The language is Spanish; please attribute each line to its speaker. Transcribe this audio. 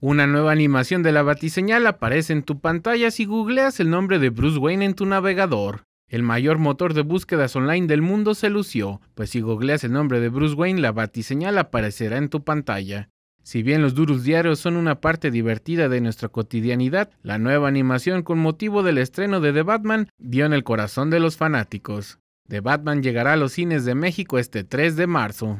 Speaker 1: Una nueva animación de la batiseñal aparece en tu pantalla si googleas el nombre de Bruce Wayne en tu navegador. El mayor motor de búsquedas online del mundo se lució, pues si googleas el nombre de Bruce Wayne, la batiseñal aparecerá en tu pantalla. Si bien los duros diarios son una parte divertida de nuestra cotidianidad, la nueva animación con motivo del estreno de The Batman dio en el corazón de los fanáticos. The Batman llegará a los cines de México este 3 de marzo.